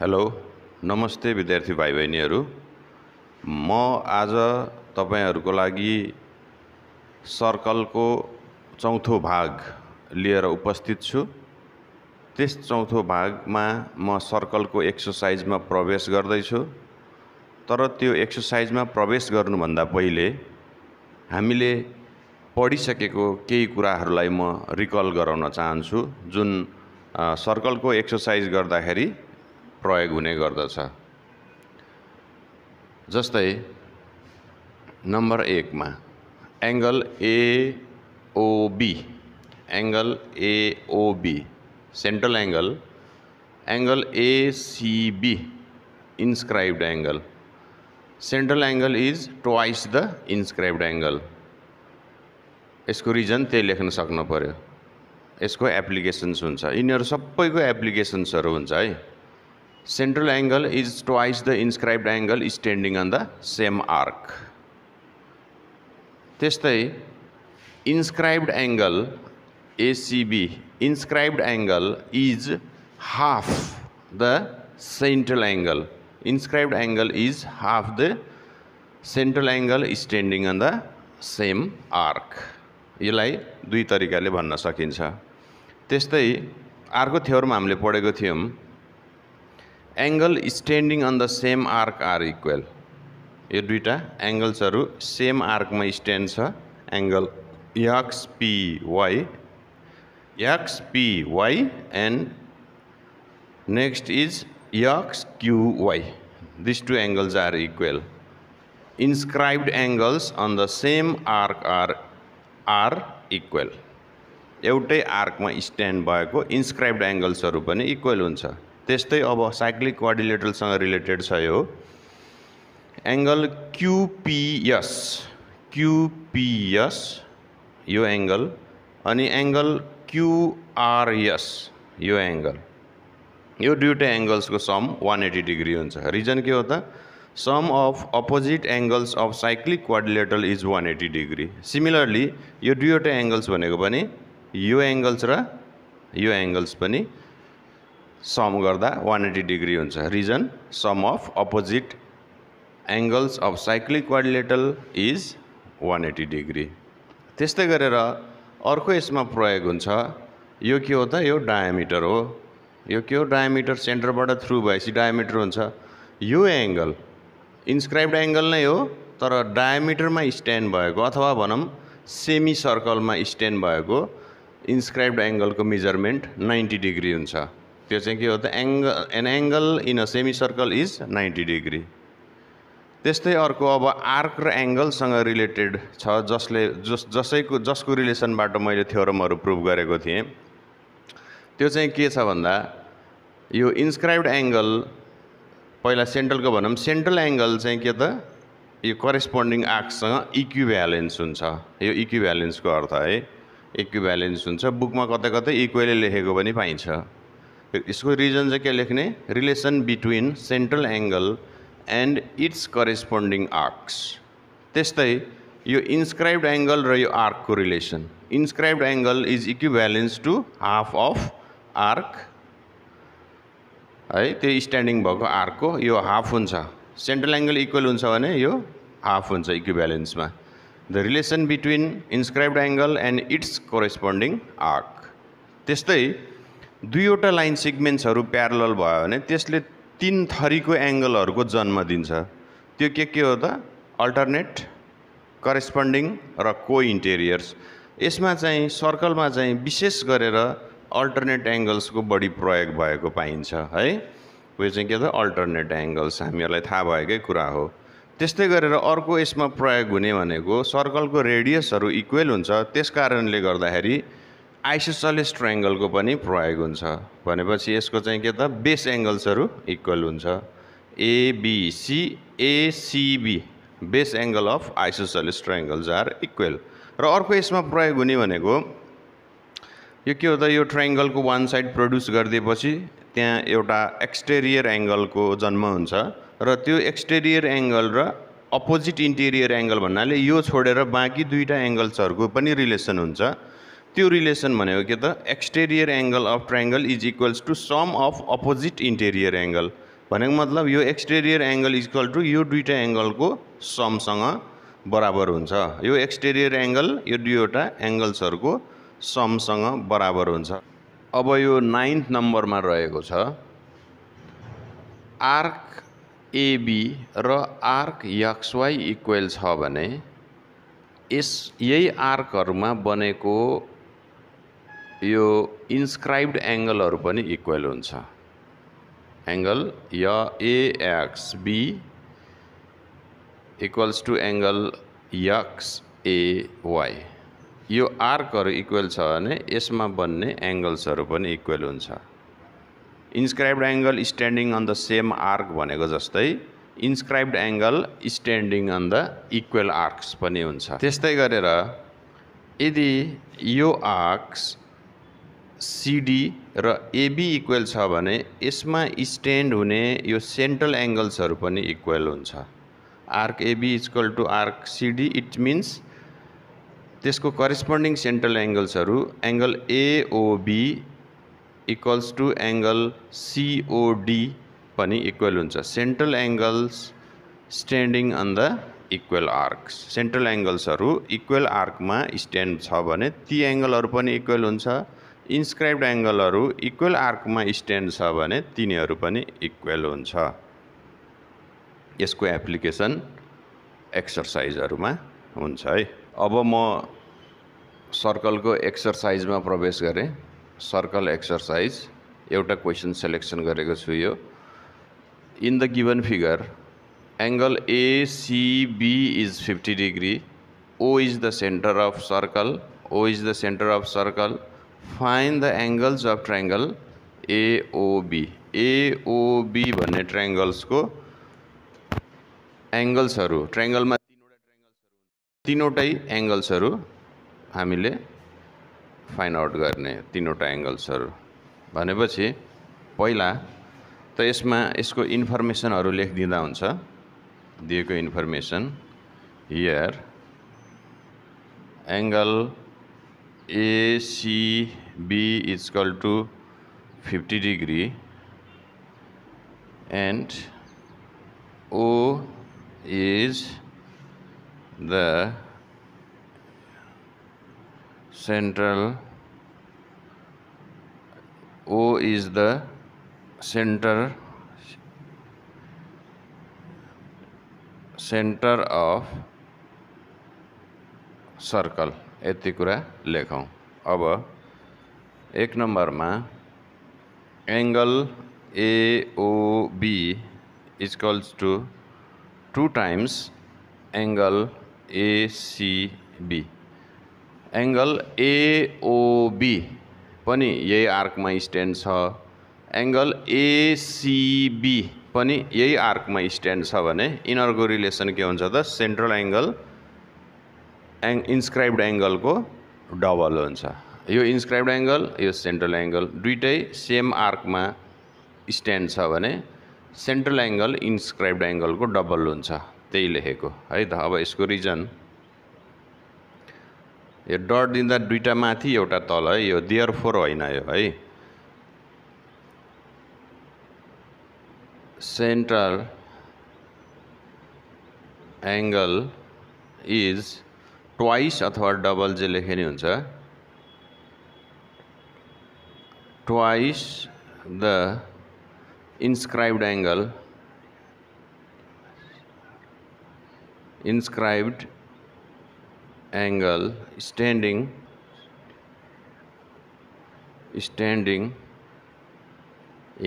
Hello नमस्ते विद्यार्थी भाइ बहिनीहरू म आज तपाईँहरूको लागि सर्कलको चौथो भाग लिएर उपस्थित छु त्यस चौथो भागमा म सर्कलको एक्सर्साइजमा प्रवेश गर्दैछु तर त्यो एक्सर्साइजमा प्रवेश गर्नुभन्दा पहिले हामीले पढिसकेको केही कुराहरूलाई म रिकल गराउन चाहन्छु जुन सर्कलको एक्सर्साइज गर्दाखेरि प्रयोग हुने गर्दछ जस्तै नम्बर एकमा angle AOB angle AOB central angle angle ACB inscribed angle central angle is twice the inscribed angle यसको रिजन त्यही लेख्न सक्नु पऱ्यो यसको एप्लिकेसन्स हुन्छ यिनीहरू सबैको एप्लिकेसन्सहरू हुन्छ है Central angle is twice the inscribed angle standing on the same arc त्यस्तै inscribed angle ACB inscribed angle is half the central angle inscribed angle is half the central angle standing on the same arc यसलाई दुई तरिकाले भन्न सकिन्छ त्यस्तै अर्को थ्योरमा हामीले पढेको थियौँ angle standing on the same arc are equal यो दुइटा एङ्गल्सहरू सेम आर्कमा स्ट्यान्ड छ angle X P Y and next is X Y this two angles are equal inscribed angles on the same arc are are equal एउटै आर्कमा stand भएको इन्सक्राइब्ड एङ्गल्सहरू पनि equal हुन्छ त्यस्तै अब साइक्लिक कोअर्डिनेटरसँग रिलेटेड छ यो एङ्गल क्युपिएस क्युपिएस यो एङ्गल अनि एङ्गल क्युआरएस यो एङ्गल यो दुइटै एङ्गल्सको सम वान एट्टी डिग्री हुन्छ रिजन के हो त sum of opposite angles of cyclic quadrilateral is one eighty degree similarly यो दुईवटा एङ्गल्स भनेको पनि यो एङ्गल्स र यो एङ्गल्स पनि सम गर्दा वान एट्टी डिग्री हुन्छ reason sum of opposite angles of cyclic quadrilateral is one eighty degree त्यस्तै गरेर अर्को यसमा प्रयोग हुन्छ यो के हो त यो डायामिटर हो यो के हो डायामिटर सेन्टरबाट थ्रु भएपछि डायामिटर हुन्छ यो एङ्गल इन्स्क्राइब्ड एङ्गल नै हो तर डायामिटरमा स्ट्यान्ड भएको अथवा भनौँ सेमी सर्कलमा स्ट्यान्ड भएको इन्स्क्राइब्ड एङ्गलको मेजरमेन्ट नाइन्टी डिग्री हुन्छ त्यो चाहिँ के हो त angle an angle in a semi circle is ninety degree त्यस्तै अर्को अब आर्क र एङ्गलसँग रिलेटेड छ जसले जस जसैको जसको रिलेसनबाट मैले थ्योरमहरू प्रुभ गरेको थिएँ त्यो चाहिँ के छ भन्दा यो इन्स्क्राइब्ड एङ्गल पहिला सेन्ट्रलको भनौँ सेन्ट्रल एङ्गल चाहिँ के त यो करेस्पोन्डिङ इक्यु भ्यालेन्स हुन्छ यो भ्यालेन्सको अर्थ है भ्यालेन्स हुन्छ बुकमा कतै कतै इक्वेली लेखेको पनि पाइन्छ यसको रिजन चाहिँ के लेख्ने relation between central angle and its corresponding arcs त्यस्तै यो इन्सक्राइब्ड एङ्गल र यो आर्कको relation inscribed angle is balance to half of arc है त्यो स्ट्यान्डिङ भएको आर्कको यो हाफ हुन्छ सेन्ट्रल एङ्गल इक्वल हुन्छ भने यो हाफ हुन्छ ब्यालेन्समा the relation between inscribed angle and its corresponding arc त्यस्तै दुईवटा लाइन सिग्मेन्ट्सहरू प्यारल भयो भने त्यसले तिन थरीको एङ्गलहरूको जन्म दिन्छ त्यो के के हो त अल्टरनेट करेस्पन्डिङ र को इन्टेरियर्स यसमा चाहिँ सर्कलमा चाहिँ विशेष गरेर अल्टरनेट एङ्गल्सको बढी प्रयोग भएको पाइन्छ है उयो चाहिँ के त अल्टरनेट एङ्गल्स हामीहरूलाई थाहा भएकै कुरा हो त्यस्तै गरेर अर्को यसमा प्रयोग हुने भनेको सर्कलको रेडियसहरू इक्वेल हुन्छ त्यस कारणले गर्दाखेरि आइसोसलेस ट्रायङ्गलको पनि प्रयोग हुन्छ भनेपछि यसको चाहिँ के त बेस एङ्गल्सहरू इक्वल हुन्छ ABC ACB base angle of isosceles triangles are equal र अर्को यसमा प्रयोग हुने भनेको यो के हो त यो ट्रायङ्गलको वान साइड प्रड्युस गरिदिएपछि त्यहाँ एउटा एक्सटेरियर एङ्गलको जन्म हुन्छ र त्यो एक्सटेरियर एङ्गल र अपोजिट इन्टेरियर एङ्गल भन्नाले यो छोडेर बाँकी दुईवटा एङ्गल्सहरूको पनि रिलेसन हुन्छ त्यो रिलेसन भनेको के त exterior angle of triangle is equals to sum of opposite interior angle भनेको मतलब यो एक्सटेरियर एङ्गल इक्वल टु यो दुईवटा एङ्गलको समसँग बराबर हुन्छ यो एक्सटेरियर एङ्गल यो दुईवटा एङ्गल्सहरूको समसँग बराबर हुन्छ अब यो नाइन्थ नम्बरमा रहेको छ आर्क एबी र आर्क यक्सवाई इक्वेल छ भने यस यही आर्कहरूमा बनेको यो इन्सक्राइब्ड एङ्गलहरू पनि इक्वल हुन्छ angle Y X B equals to angle X AY यो आर्कहरू इक्वल छ भने यसमा बन्ने एङ्गल्सहरू पनि इक्वल हुन्छ inscribed angle standing on the same arc भनेको जस्तै inscribed angle standing on the equal arcs पनि हुन्छ त्यस्तै गरेर यदि यो आर्क्स सिडी र एबी इक्वेल छ भने यसमा स्ट्यान्ड हुने यो सेन्ट्रल एङ्गल्सहरू पनि इक्वेल हुन्छ arc AB equal to arc CD it means त्यसको करेस्पोन्डिङ सेन्ट्रल एङ्गल्सहरू angle AOB equals to angle COD पनि इक्वेल हुन्छ central angles standing on the equal arc central एङ्गल्सहरू इक्वेल आर्कमा स्ट्यान्ड छ भने ती एङ्गलहरू पनि इक्वेल हुन्छ इन्सक्राइब्ड एङ्गलहरू इक्वेल आर्कमा स्ट्यान्ड छ भने तिनीहरू पनि इक्वेल हुन्छ यसको एप्लिकेसन एक्सर्साइजहरूमा हुन्छ है अब म सर्कलको एक्सर्साइजमा प्रवेश गरेँ सर्कल एक्सर्साइज एउटा क्वेसन सेलेक्सन गरेको छु यो in the given figure angle ACB is fifty degree O is the center of circle O is the center of circle find the angles of triangle AOB AOB भन्ने ट्राइङ्गल्सको एङ्गल्सहरू ट्राइङ्गलमा तिनवटा ट्राइङ्गल्सहरू तिनवटै एङ्गल्सहरू हामीले find out गर्ने तिनवटा एङ्गल्सहरू भनेपछि पहिला त यसमा यसको इन्फर्मेसनहरू लेखिदिँदा हुन्छ दिएको information here angle ACB is equal to 50 degree and O is the central O is the center center of circle यति कुरा लेखौँ अब एक नम्बरमा angle AOB equals to two times angle ACB angle AOB पनि यही आर्कमा स्ट्यान्ड छ एङ्गल एसिबी पनि यही आर्कमा स्ट्यान्ड छ भने यिनीहरूको रिलेसन के हुन्छ त सेन्ट्रल एङ्गल एङ इन्सक्राइब्ड एङ्गलको डबल हुन्छ यो इन्स्क्राइब्ड एङ्गल यो सेन्ट्रल एङ्गल दुइटै सेम आर्कमा स्ट्यान्ड छ भने सेन्ट्रल एङ्गल इन्स्क्राइब्ड एङ्गलको डबल हुन्छ त्यही लेखेको है त अब यसको रिजन यो डट दिँदा दुइटा माथि एउटा तल है यो दियर फोर होइन यो है सेन्ट्रल एङ्गल इज ट्वाइस अथवा डबल जे लेख्ने twice the inscribed angle inscribe angle standing standing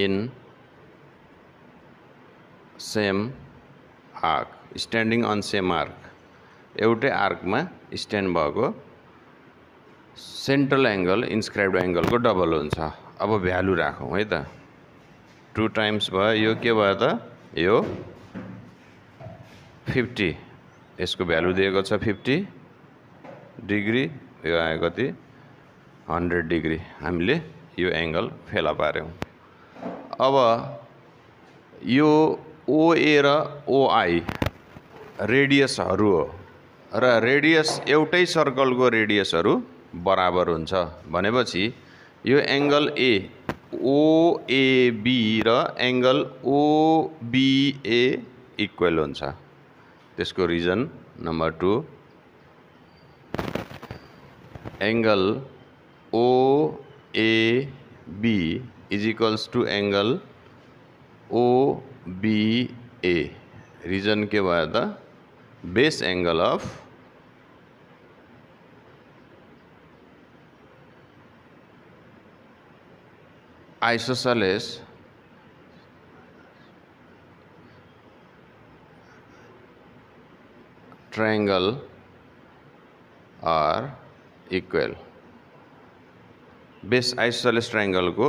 in same arc standing on same arc एउटै आर्कमा स्ट्यान्ड भएको सेन्ट्रल एङ्गल इन्स्क्राइब एङ्गलको डबल हुन्छ अब भ्यालु राखौँ है त टु टाइम्स भयो यो के भयो त यो फिफ्टी यसको भ्यालु दिएको छ फिफ्टी डिग्री यो आयो कति हन्ड्रेड डिग्री हामीले यो एङ्गल फेला पाऱ्यौँ अब यो ओए र ओआई रेडियसहरू हो र रेडियस एउटै सर्कलको रेडियसहरू बराबर हुन्छ भनेपछि यो एङ्गल ए ओएबी र एङ्गल ओबिए इक्वल हुन्छ त्यसको reason number two angle OAB is equals to angle OBA reason के भयो त base angle of isosceles triangle are equal base isosceles ट्राइङ्गलको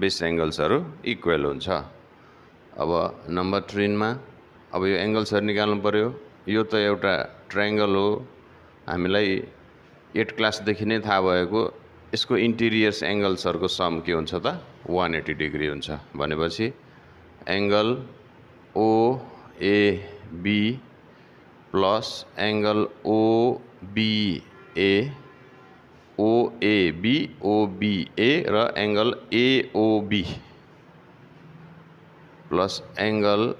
बेस एङ्गल्सहरू इक्वेल हुन्छ अब नम्बर ट्रेनमा अब यो एङ्गल्सहरू निकाल्नु पऱ्यो यो त एउटा ट्राइङ्गल हो हामीलाई एट क्लासदेखि नै थाहा भएको यसको इन्टिरियर्स एङ्गल्सहरूको सम के हुन्छ त वान एट्टी डिग्री हुन्छ भनेपछि angle OAB plus angle OBA OAB OBA र angle AOB plus angle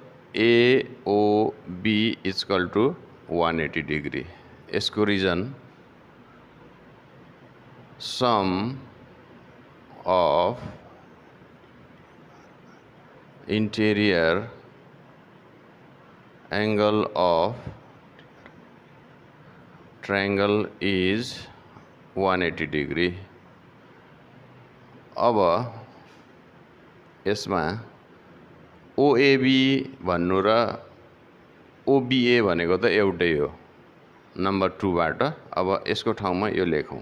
AOB इजकल टु वान एट्टी डिग्री यसको reason sum of interior angle of triangle is one eighty degree अब यसमा ओएबी भन्नु र ओबिए भनेको त एउटै हो नम्बर टूबाट अब यसको ठाउँमा यो लेखौँ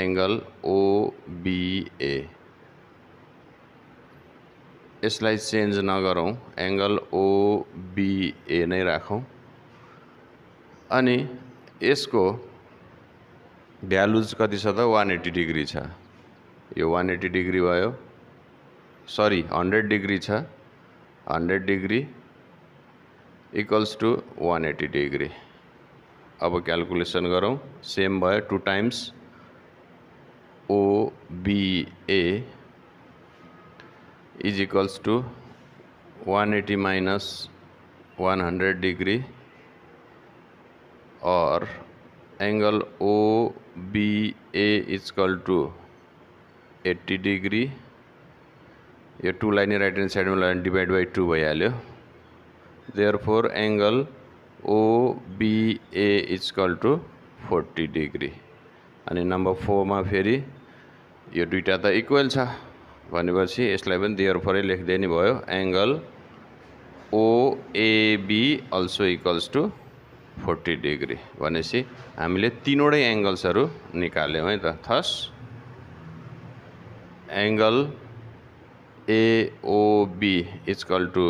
एङ्गल ओबिए यसलाई चेन्ज नगरौँ एङ्गल ओबिए नै राखौँ अनि यसको भ्यालुज कति छ त वान एट्टी डिग्री छ यो वान एट्टी डिग्री भयो सरी हन्ड्रेड डिग्री छ hundred degree equals to one eighty degree अब क्याकुलेसन करूँ सेम भाई two times OBA is equals to one eighty minus one hundred degree और एंगल ओ बी ए इजकल to eighty degree यो टूलाई नै right hand साइडमा लाइन डिभाइड बाई टू भइहाल्यो देयर फोर एङ्गल ओबिए इजकल टु फोर्टी डिग्री अनि number फोरमा फेरि यो दुइटा त इक्वेल छ भनेपछि यसलाई पनि देयर फोरै लेखिदिए नि भयो angle OAB also equals to forty degree भनेपछि हामीले तिनवटै एङ्गल्सहरू निकाल्यौँ है त thus angle AOB is equal to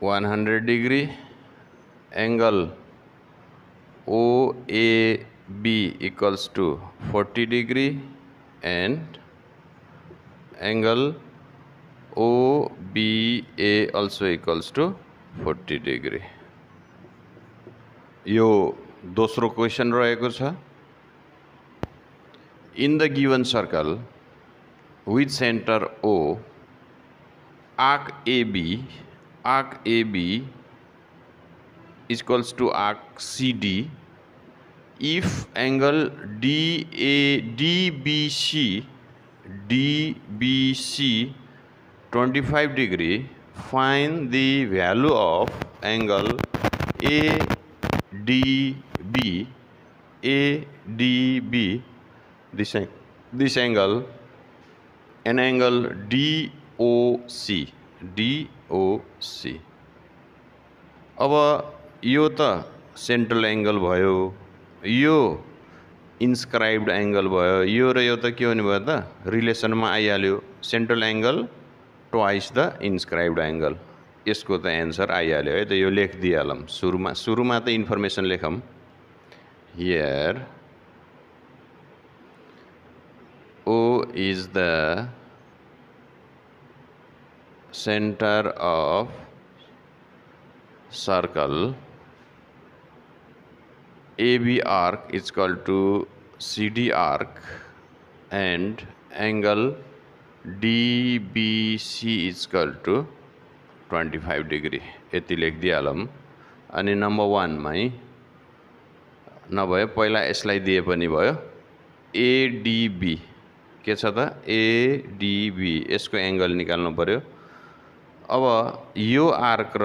100 degree angle OAB equals to 40 degree and angle OBA also equals to 40 degree यो दोस्रो क्वेसन रहेको छ in the given circle with center O, arc AB, arc AB is equals to arc CD if angle DA, DBC, DBC 25 degree find the value of angle ADB ADB this, this angle an angle DOC DOC अब यो त central angle भयो यो inscribed angle भयो यो र यो त के हुने भयो त रिलेसनमा आइहाल्यो central angle twice the inscribed angle यसको त एन्सर आइहाल्यो है त यो लेखिदिइहालौँ सुरुमा सुरुमा त इन्फर्मेसन लेखौँ here o is the center of circle ab arc is equal to cd arc and angle dbc is equal to 25 degree eti lekdi halam ani number 1 mai na bhayo paila eslai diye pani bhayo adb के छ त ADB यसको angle निकाल्नु पऱ्यो अब यो arc र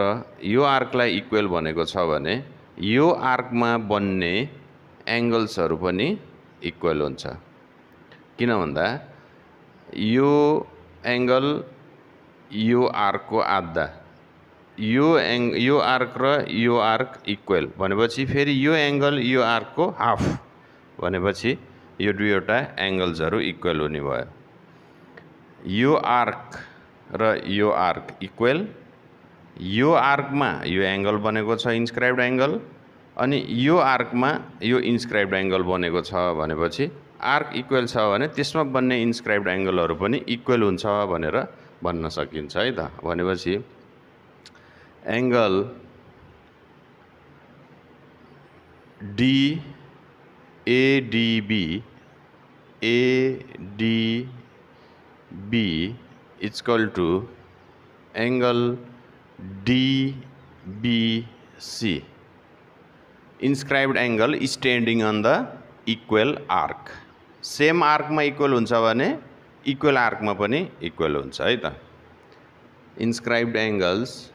यो आर्कलाई इक्वेल भनेको छ भने यो आर्कमा बन्ने एङ्गल्सहरू पनि इक्वल हुन्छ किन भन्दा यो एङ्गल यो आर्कको आधा यो एङ यो आर्क र यो आर्क इक्वेल भनेपछि फेरि यो एङ्गल यो आर्कको हाफ भनेपछि यो दुईवटा एङ्गल्सहरू इक्वेल हुने भयो यो आर्क र यो आर्क इक्वेल यो आर्कमा यो एङ्गल बनेको छ इन्स्क्राइब्ड एङ्गल अनि यो आर्कमा यो इन्स्क्राइब्ड एङ्गल बनेको छ भनेपछि आर्क इक्वेल छ भने त्यसमा बन्ने इन्स्क्राइब्ड एङ्गलहरू पनि इक्वेल हुन्छ भनेर भन्न सकिन्छ है त भनेपछि angle D ADB ADB is equal to angle DBC. Inscribed angle is standing on the equal arc. Same आर्कमा इक्वल हुन्छ भने इक्वल आर्कमा पनि इक्वल हुन्छ है त Inscribed angles,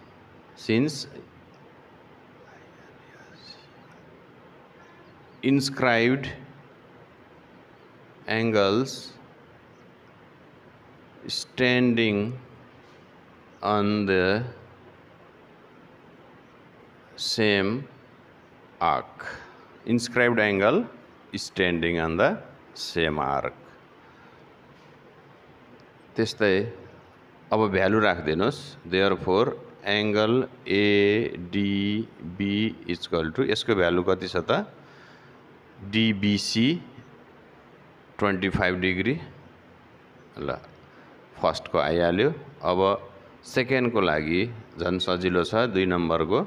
since inscribed angles standing on the same arc inscribed angle standing on the same arc त्यस्तै अब value राखिदिनुहोस् देयर फोर एङ्गल एडिबी इजकल टु यसको भ्यालु कति छ त डिबिसी ट्वेन्टी फाइभ डिग्री ल फर्स्टको आइहाल्यो अब सेकेन्डको लागि झन् सजिलो छ दुई नम्बरको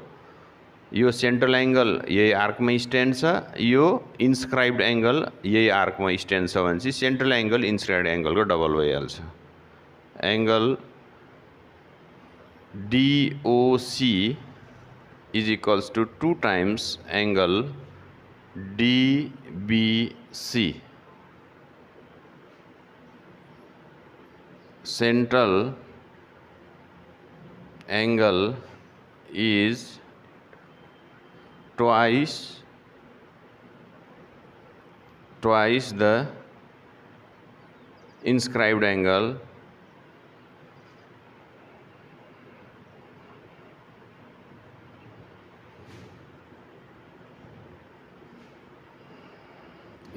यो सेन्ट्रल एङ्गल यही आर्कमा स्ट्यान्ड छ यो इन्स्क्राइब्ड एङ्गल यही आर्कमा स्ट्यान्ड छ भने चाहिँ सेन्ट्रल एङ्गल इन्स्क्राइब्ड एङ्गलको डबल भइहाल्छ angle DOC is equals to two times angle DBC central angle is twice twice the inscribed angle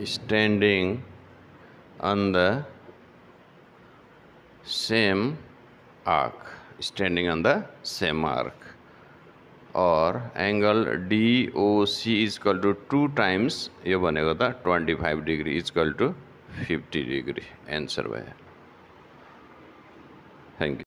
standing on the same arc standing on the same arc और angle D O C is equal to two times ये बनेगा था twenty five degree is equal to fifty degree answer भैया thank you